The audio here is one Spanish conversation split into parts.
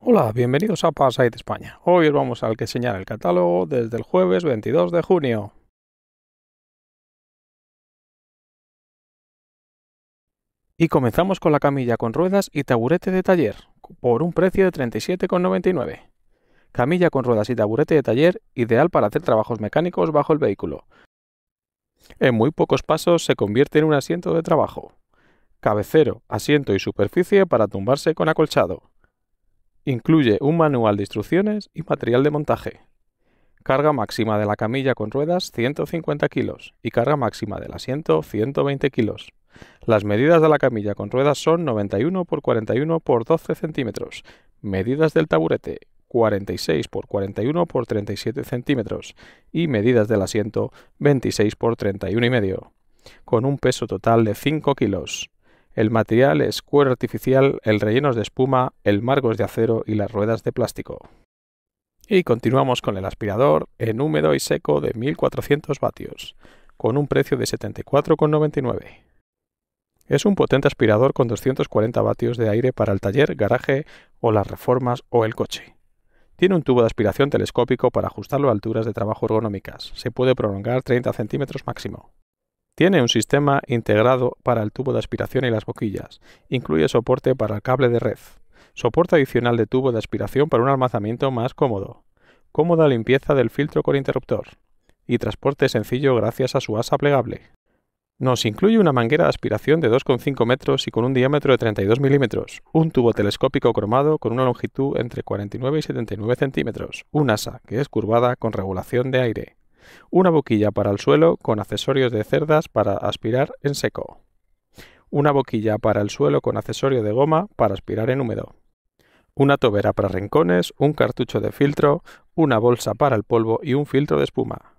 Hola, bienvenidos a de España. Hoy os vamos a enseñar el catálogo desde el jueves 22 de junio. Y comenzamos con la camilla con ruedas y taburete de taller, por un precio de 37,99 camilla con ruedas y taburete de taller, ideal para hacer trabajos mecánicos bajo el vehículo. En muy pocos pasos se convierte en un asiento de trabajo. Cabecero, asiento y superficie para tumbarse con acolchado. Incluye un manual de instrucciones y material de montaje. Carga máxima de la camilla con ruedas 150 kilos y carga máxima del asiento 120 kilos. Las medidas de la camilla con ruedas son 91 x 41 x 12 centímetros. Medidas del taburete 46 por 41 x 37 centímetros y medidas del asiento 26 por 31,5 y medio, con un peso total de 5 kilos. El material es cuero artificial, el relleno es de espuma, el marco es de acero y las ruedas de plástico. Y continuamos con el aspirador en húmedo y seco de 1400 vatios, con un precio de 74,99. Es un potente aspirador con 240 vatios de aire para el taller, garaje o las reformas o el coche. Tiene un tubo de aspiración telescópico para ajustarlo a alturas de trabajo ergonómicas. Se puede prolongar 30 centímetros máximo. Tiene un sistema integrado para el tubo de aspiración y las boquillas. Incluye soporte para el cable de red. Soporte adicional de tubo de aspiración para un almacenamiento más cómodo. Cómoda limpieza del filtro con interruptor. Y transporte sencillo gracias a su asa plegable. Nos incluye una manguera de aspiración de 2,5 metros y con un diámetro de 32 milímetros, un tubo telescópico cromado con una longitud entre 49 y 79 centímetros, una asa, que es curvada con regulación de aire, una boquilla para el suelo con accesorios de cerdas para aspirar en seco, una boquilla para el suelo con accesorio de goma para aspirar en húmedo, una tobera para rincones, un cartucho de filtro, una bolsa para el polvo y un filtro de espuma.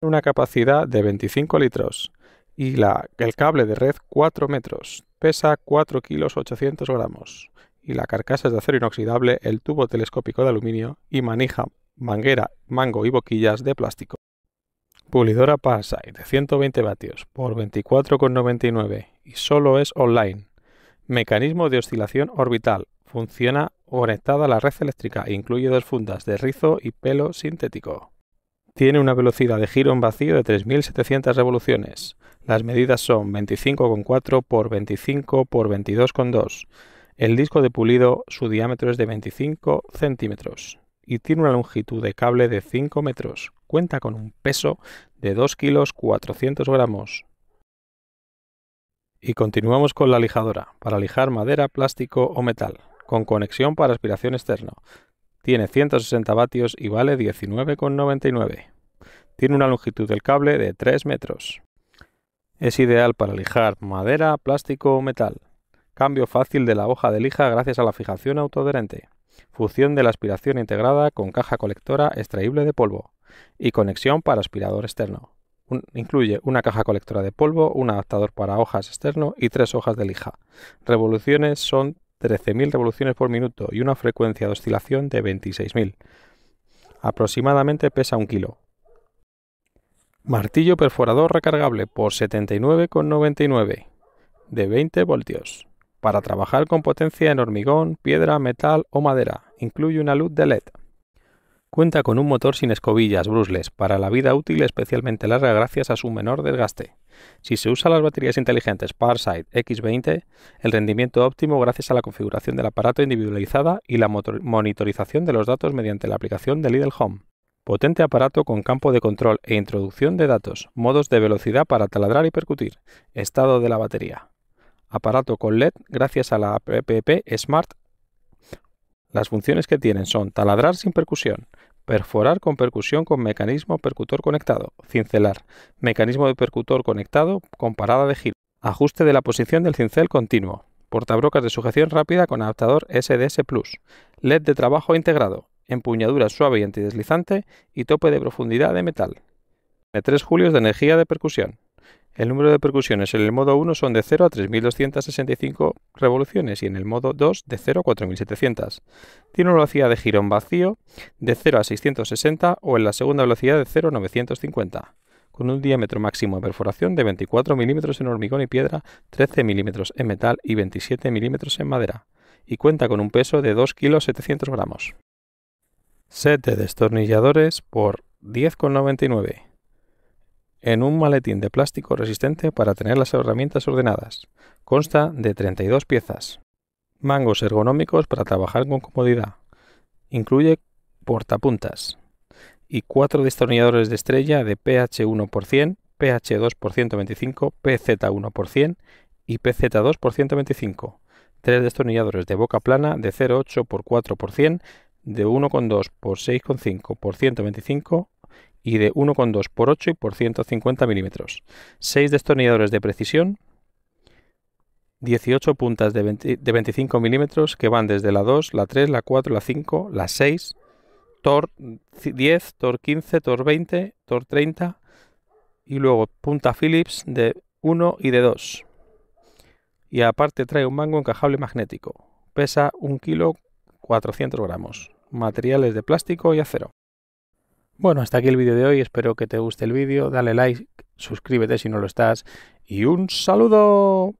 Una capacidad de 25 litros y el cable de red 4 metros, pesa 4 kilos 800 gramos y la carcasa es de acero inoxidable, el tubo telescópico de aluminio y manija, manguera, mango y boquillas de plástico. Pulidora Parside de 120 vatios por 24,99 y solo es online. Mecanismo de oscilación orbital. Funciona conectada a la red eléctrica. e Incluye dos fundas de rizo y pelo sintético. Tiene una velocidad de giro en vacío de 3.700 revoluciones. Las medidas son 25,4 por 25 por 22,2. El disco de pulido, su diámetro es de 25 centímetros y tiene una longitud de cable de 5 metros. Cuenta con un peso de 2 kilos 400 gramos. Y continuamos con la lijadora, para lijar madera, plástico o metal, con conexión para aspiración externo. Tiene 160 vatios y vale 19,99. Tiene una longitud del cable de 3 metros. Es ideal para lijar madera, plástico o metal. Cambio fácil de la hoja de lija gracias a la fijación autoderente. Función de la aspiración integrada con caja colectora extraíble de polvo. Y conexión para aspirador externo. incluye una caja colectora de polvo, un adaptador para hojas externo y tres hojas de lija. Revoluciones son 13.000 revoluciones por minuto y una frecuencia de oscilación de 26.000. Aproximadamente pesa un kilo. Martillo perforador recargable por 79,99 de 20 voltios para trabajar con potencia en hormigón, piedra, metal o madera. Incluye una luz de LED. Cuenta con un motor sin escobillas, brusles, para la vida útil especialmente larga gracias a su menor desgaste. Si se usa las baterías inteligentes PowerSight X20, el rendimiento óptimo gracias a la configuración del aparato individualizada y la monitorización de los datos mediante la aplicación de Lidl Home. Potente aparato con campo de control e introducción de datos, modos de velocidad para taladrar y percutir, estado de la batería. Aparato con LED gracias a la app Smart. Las funciones que tienen son taladrar sin percusión, Perforar con percusión con mecanismo percutor conectado. Cincelar. Mecanismo de percutor conectado con parada de giro. Ajuste de la posición del cincel continuo. Portabrocas de sujeción rápida con adaptador SDS Plus. LED de trabajo integrado. Empuñadura suave y antideslizante y tope de profundidad de metal. De 3 julios de energía de percusión. El número de percusiones en el modo 1 son de 0 a 3.265 revoluciones y en el modo 2 de 0 a 4.700. Tiene una velocidad de girón vacío de 0 a 660 o en la segunda velocidad de 0 a 950, con un diámetro máximo de perforación de 24 mm en hormigón y piedra, 13 mm en metal y 27 mm en madera, y cuenta con un peso de 2 kilos 700 gramos. Set de destornilladores por 10,99 en un maletín de plástico resistente para tener las herramientas ordenadas. Consta de 32 piezas. Mangos ergonómicos para trabajar con comodidad. Incluye portapuntas y cuatro destornilladores de estrella de pH 1%, pH 2% por 125, PZ 1% y PZ2 125. Tres destornilladores de boca plana de 0,8 por 4%, de 1,2 por 6,5 por 125 y de 1,2 x 8 y por 150 milímetros, 6 destornilladores de precisión, 18 puntas de, de 25 milímetros que van desde la 2, la 3, la 4, la 5, la 6, TOR 10, TOR 15, TOR 20, TOR 30 y luego punta Phillips de 1 y de 2. Y aparte trae un mango encajable magnético. Pesa 1 kg 400 gramos. Materiales de plástico y acero. Bueno, hasta aquí el vídeo de hoy, espero que te guste el vídeo, dale like, suscríbete si no lo estás y un saludo.